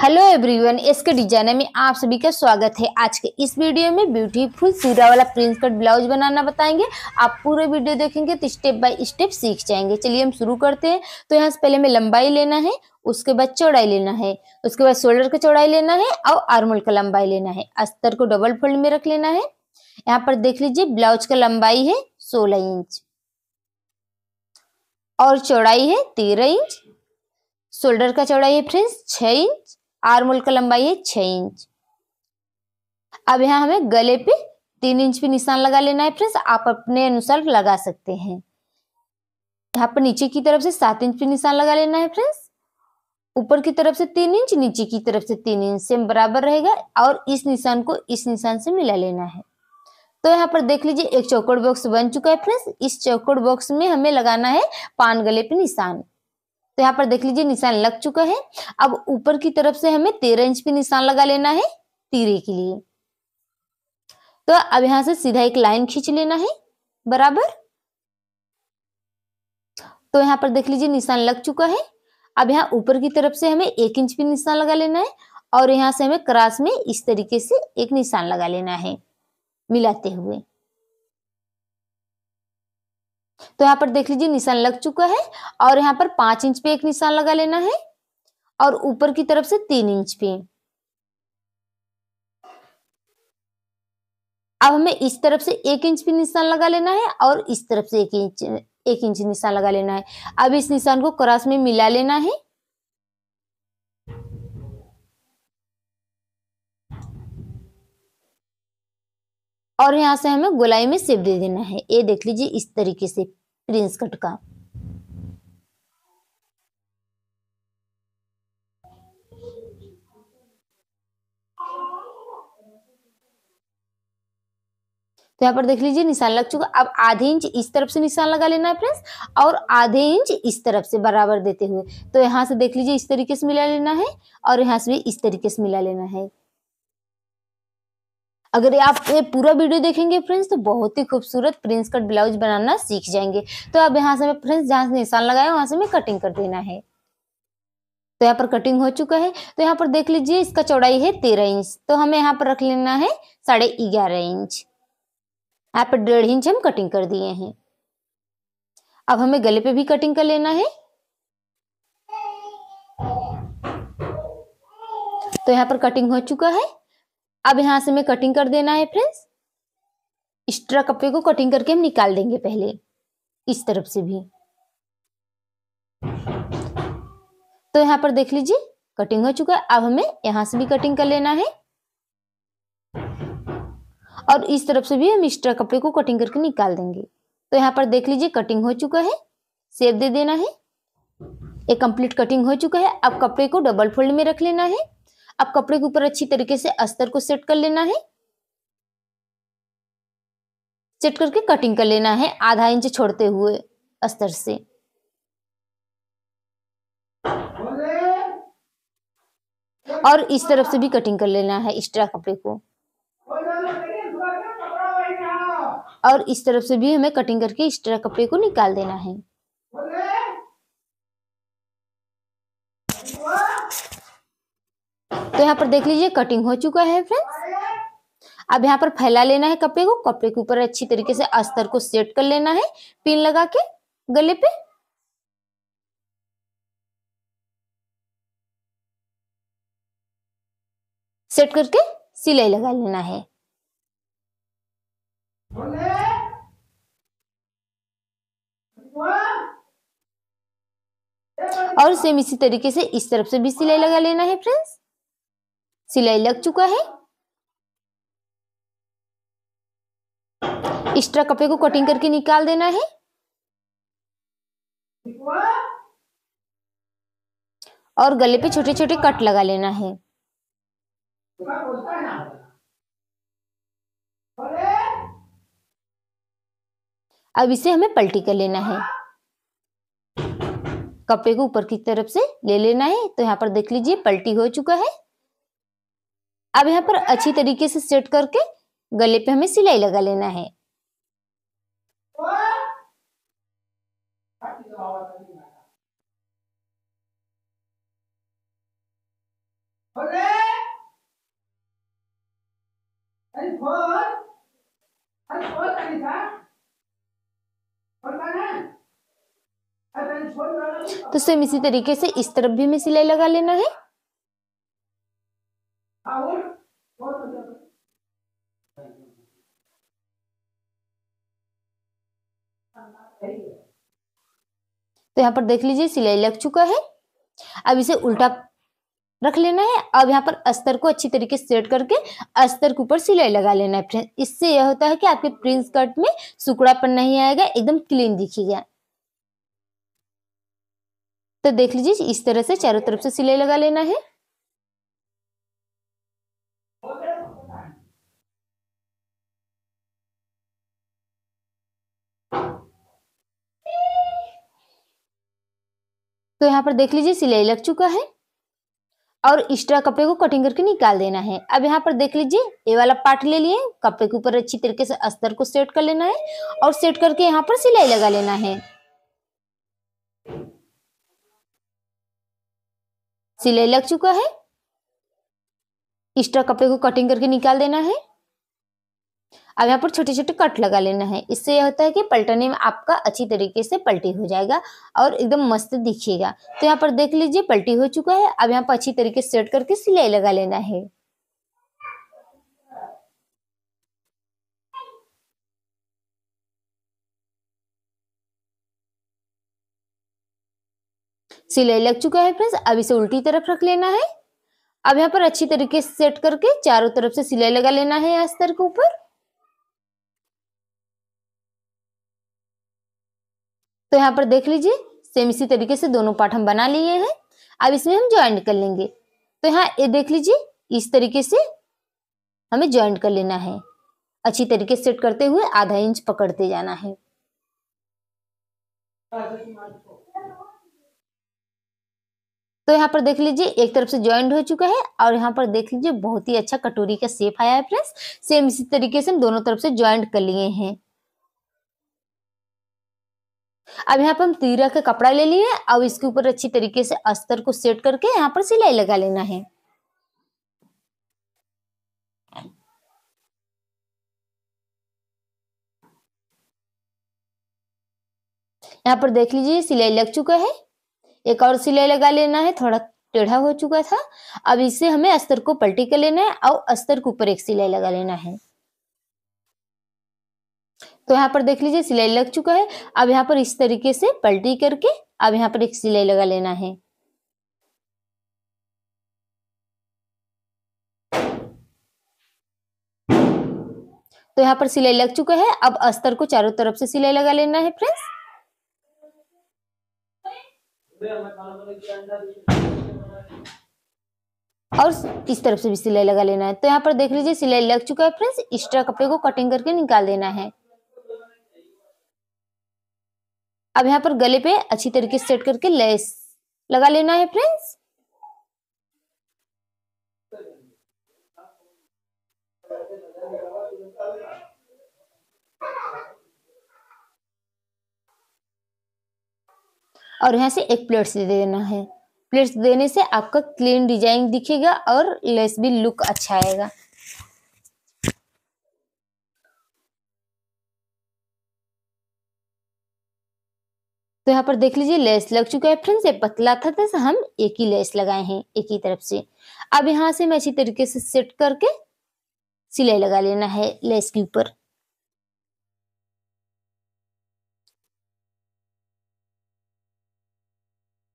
hello everyone इसके designer में आप सभी का स्वागत है आज के इस वीडियो में ब्यूटीफुल सूरा वाला प्रिंस कट ब्लाउज बनाना बताएंगे आप पूरे वीडियो देखेंगे तो स्टेप बाय स्टेप सीख जाएंगे चलिए हम शुरू करते हैं तो यहाँ से पहले हमें लंबाई लेना है उसके बाद चौड़ाई लेना है उसके बाद शोल्डर की चौड़ाई लेना है और आर्मल का लंबाई लेना है अस्तर को डबल फोल्ड में रख लेना है यहाँ पर देख लीजिए ब्लाउज का लंबाई है सोलह इंच और चौड़ाई है तेरह इंच शोल्डर का चौड़ाई है फ्रेंड्स छः इंच आर होल का लंबाई है छह इंच अब यहाँ हमें गले पे तीन इंच भी निशान लगा लेना है फ्रेंड्स आप अपने अनुसार लगा सकते हैं यहाँ पर नीचे की तरफ से सात इंच भी निशान लगा लेना है फ्रेंड्स ऊपर की तरफ से तीन इंच नीचे की तरफ से तीन इंच सेम बराबर रहेगा और इस निशान को इस निशान से मिला लेना है तो यहाँ पर देख लीजिए एक चौकड़ बॉक्स बन चुका है फ्रेंड्स इस चौकड़ बॉक्स में हमें लगाना है पान गले पे निशान तो यहाँ पर देख लीजिए निशान लग चुका है अब ऊपर की तरफ से हमें तेरह इंच पे निशान लगा लेना है तीरे के लिए तो अब यहां से सीधा एक लाइन खींच लेना है बराबर तो यहाँ पर देख लीजिए निशान लग चुका है अब यहाँ ऊपर की तरफ से हमें एक इंच पे निशान लगा लेना है और यहां से हमें क्रास में इस तरीके से एक निशान लगा लेना है मिलाते हुए तो यहाँ पर देख लीजिए निशान लग चुका है और यहाँ पर पांच इंच पे एक निशान लगा लेना है और ऊपर की तरफ से तीन इंच पे अब हमें इस तरफ से एक इंच पे निशान लगा लेना है और इस तरफ से एक इंच एक इंच निशान लगा लेना है अब इस निशान को क्रॉस में मिला लेना है और यहाँ से हमें गोलाई में सेप दे देना है ये देख लीजिए इस तरीके से प्रिंस कट का तो यहाँ पर देख लीजिए निशान लग चुका अब आधे इंच इस तरफ से निशान लगा लेना है फ्रेंड्स और आधे इंच इस तरफ से बराबर देते हुए तो यहाँ से देख लीजिए इस तरीके से मिला लेना है और यहाँ से भी इस तरीके से मिला लेना है अगर आप ये पूरा वीडियो देखेंगे फ्रेंड्स तो बहुत ही खूबसूरत प्रिंस कट ब्लाउज बनाना सीख जाएंगे तो अब यहाँ से फ्रेंड्स जहाँ से निशान लगाया वहां से मैं कटिंग कर देना है तो यहाँ पर कटिंग हो चुका है तो यहाँ पर देख लीजिए इसका चौड़ाई है तेरह इंच तो हमें यहाँ पर रख लेना है साढ़े ग्यारह इंच यहाँ पर डेढ़ इंच हम कटिंग कर दिए हैं अब हमें गले पे भी कटिंग कर लेना है तो यहाँ पर कटिंग हो चुका है अब यहां से हमें कटिंग कर देना है फ्रेंड्स एक्स्ट्रा कपड़े को कटिंग करके हम निकाल देंगे पहले इस तरफ से भी तो यहां पर देख लीजिए कटिंग हो चुका है अब हमें यहां से भी कटिंग कर लेना है और इस तरफ से भी हम एक्स्ट्रा कपड़े को कटिंग करके निकाल देंगे तो यहां पर देख लीजिए कटिंग हो चुका है सेव दे देना है ये कंप्लीट कटिंग हो चुका है अब कपड़े को डबल फोल्ड में रख लेना है अब कपड़े के ऊपर अच्छी तरीके से अस्तर को सेट कर लेना है सेट करके कटिंग कर लेना है आधा इंच छोड़ते हुए अस्तर से और इस तरफ से भी कटिंग कर लेना है एक्स्ट्रा कपड़े को और इस तरफ से भी हमें कटिंग करके एक्स्ट्रा कपड़े को निकाल देना है तो यहाँ पर देख लीजिए कटिंग हो चुका है फ्रेंड्स अब यहाँ पर फैला लेना है कपड़े को कपड़े के ऊपर अच्छी तरीके से अस्तर को सेट कर लेना है पिन लगा के गले पे सेट करके सिलाई लगा लेना है और सेम इसी तरीके से इस तरफ से भी सिलाई लगा लेना है फ्रेंड्स सिलाई लग चुका है एक्स्ट्रा कपड़े को कटिंग करके निकाल देना है और गले पे छोटे छोटे कट लगा लेना है अब इसे हमें पलटी कर लेना है कपड़े को ऊपर की तरफ से ले लेना है तो यहाँ पर देख लीजिए पलटी हो चुका है अब यहाँ पर अच्छी तरीके से सेट करके गले पे हमें सिलाई लगा लेना है तो सेम इसी तरीके से इस तरफ भी हमें सिलाई लगा लेना है मतलब तो यहाँ पर देख लीजिए सिलाई लग चुका है अब इसे उल्टा रख लेना है अब यहाँ पर अस्तर को अच्छी तरीके से सेट करके अस्तर के ऊपर सिलाई लगा लेना है फ्रेंड्स इससे यह होता है कि आपके प्रिंस कट में सुकड़ापन नहीं आएगा एकदम क्लीन दिखेगा तो देख लीजिए इस तरह से चारों तरफ से सिलाई लगा लेना है तो यहाँ पर देख लीजिए सिलाई लग चुका है और एक्स्ट्रा कपड़े को कटिंग करके निकाल देना है अब यहाँ पर देख लीजिए ये वाला पार्ट ले लिए कपड़े के ऊपर अच्छी तरीके से अस्तर को सेट कर लेना है और सेट करके यहाँ पर सिलाई लगा लेना है सिलाई लग चुका है एक्स्ट्रा कपड़े को कटिंग करके निकाल देना है अब यहाँ पर छोटे छोटे कट लगा लेना है इससे यह होता है कि पलटने में आपका अच्छी तरीके से पलटी हो जाएगा और एकदम मस्त दिखेगा तो यहाँ पर देख लीजिए पलटी हो चुका है अब यहाँ पर अच्छी तरीके से सेट करके सिलाई लगा लेना है सिलाई लग चुका है फ्रेंड्स अब इसे उल्टी तरफ रख लेना है अब यहाँ पर अच्छी तरीके से सेट करके चारों तरफ से सिलाई लगा लेना है अस्तर के ऊपर तो यहाँ पर देख लीजिए सेम इसी तरीके से दोनों पार्ट हम बना लिए हैं अब इसमें हम ज्वाइंट कर लेंगे तो यहाँ ये देख लीजिए इस तरीके से हमें ज्वाइंट कर लेना है अच्छी तरीके सेट करते हुए आधा इंच पकड़ते जाना है तो यहाँ पर देख लीजिए एक तरफ से ज्वाइंट हो चुका है और यहाँ पर देख लीजिए बहुत ही अच्छा कटोरी का सेप आया है फ्रेंड्स सेम इसी तरीके से हम दोनों तरफ से ज्वाइंट कर लिए हैं अब यहाँ पर हम तीरा का कपड़ा ले लिए और इसके ऊपर अच्छी तरीके से अस्तर को सेट करके यहाँ पर सिलाई लगा लेना है यहाँ पर देख लीजिए सिलाई लग चुका है एक और सिलाई लगा लेना है थोड़ा टेढ़ा हो चुका था अब इसे हमें अस्तर को पलटी कर लेना है और अस्तर के ऊपर एक सिलाई लगा लेना है तो यहाँ पर देख लीजिए सिलाई लग चुका है अब यहाँ पर इस तरीके से पलटी करके अब यहाँ पर एक सिलाई लगा लेना है तो यहाँ पर सिलाई लग चुका है अब अस्तर को चारों तरफ से सिलाई लगा लेना है फ्रेंड्स और इस तरफ से भी सिलाई लगा लेना है तो यहाँ पर देख लीजिए सिलाई लग चुका है फ्रेंड्स एक्स्ट्रा कपड़े को कटिंग करके निकाल देना है अब यहाँ पर गले पे अच्छी तरीके से सेट करके लेस लगा लेना है फ्रेंड्स और यहाँ से एक प्लेट्स दे देना है प्लेट्स देने से आपका क्लीन डिजाइन दिखेगा और लेस भी लुक अच्छा आएगा तो यहाँ पर देख लीजिए लेस लग चुका है फ्रेंड्स ये पतला था तो हम एक ही लेस लगाए हैं एक ही तरफ से अब यहाँ से मैं अच्छी तरीके से सेट करके सिलाई लगा लेना है लेस के ऊपर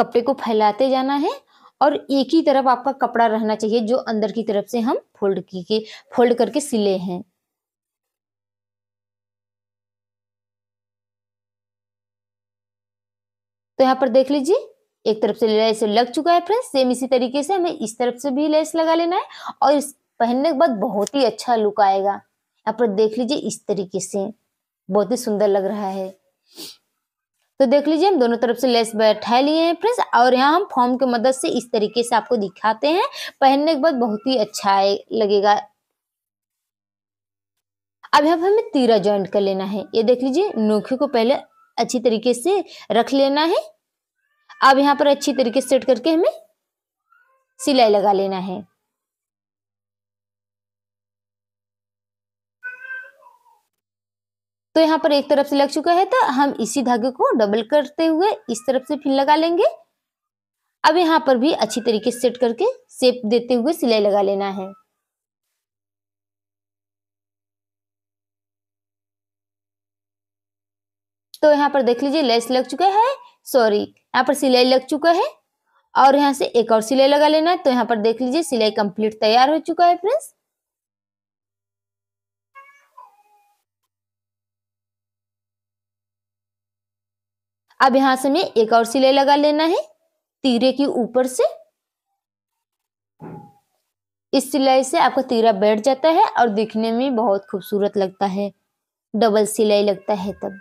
कपड़े को फैलाते जाना है और एक ही तरफ आपका कपड़ा रहना चाहिए जो अंदर की तरफ से हम फोल्ड की के फोल्ड करके सिले हैं तो यहाँ पर देख लीजिए एक तरफ से लेस लग चुका है फ्रेंड्स सेम इसी तरीके से हमें इस तरफ से भी लेस लगा लेना है और इस पहनने के बाद बहुत ही अच्छा लुक आएगा यहाँ पर देख लीजिए इस तरीके से बहुत ही सुंदर लग रहा है तो देख लीजिए हम दोनों तरफ से लेस बैठा लिए हैं फ्रेंड्स और यहाँ हम फॉर्म की मदद से इस तरीके से आपको दिखाते हैं पहनने के बाद बहुत ही अच्छा लगेगा अब यहाँ पर हमें तीरा ज्वाइंट कर लेना है ये देख लीजिए नोखे को पहले अच्छी तरीके से रख लेना है अब यहाँ पर अच्छी तरीके से सेट करके हमें सिलाई लगा लेना है तो यहाँ पर एक तरफ से लग चुका है तो हम इसी धागे को डबल करते हुए इस तरफ से फिर लगा लेंगे अब यहाँ पर भी अच्छी तरीके से सेट करके सेप देते हुए सिलाई लगा लेना है तो यहाँ पर देख लीजिए लेस लग चुका है सॉरी यहाँ पर सिलाई लग चुका है और यहाँ से एक और सिलाई लगा लेना है तो यहाँ पर देख लीजिए सिलाई कंप्लीट तैयार हो चुका है फ्रेंड्स अब यहां से मैं एक और सिलाई लगा लेना है तीरे के ऊपर से इस सिलाई से आपका तीरा बैठ जाता है और दिखने में बहुत खूबसूरत लगता है डबल सिलाई लगता है तब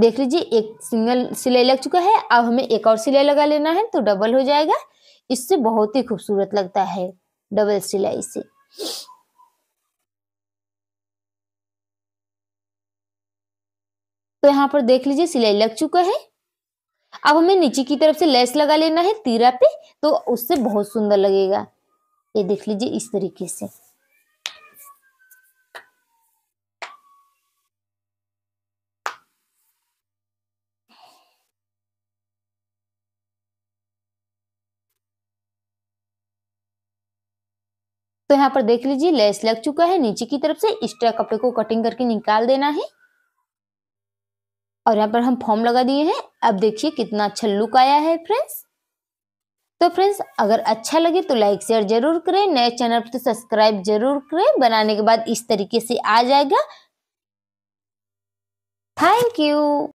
देख लीजिए एक सिंगल सिलाई लग चुका है अब हमें एक और सिलाई लगा लेना है तो डबल हो जाएगा इससे बहुत ही खूबसूरत लगता है डबल सिलाई से तो यहाँ पर देख लीजिए सिलाई लग चुका है अब हमें नीचे की तरफ से लेस लगा लेना है तीरा पे तो उससे बहुत सुंदर लगेगा ये देख लीजिए इस तरीके से तो यहाँ पर देख लीजिए लेस लग चुका है नीचे की तरफ से एक्स्ट्रा कपड़े को कटिंग करके निकाल देना है और यहाँ पर हम फॉर्म लगा दिए हैं अब देखिए कितना अच्छा लुक आया है फ्रेंड्स तो फ्रेंड्स अगर अच्छा लगे तो लाइक शेयर जरूर करें नए चैनल पर तो सब्सक्राइब जरूर करें बनाने के बाद इस तरीके से आ जाएगा थैंक यू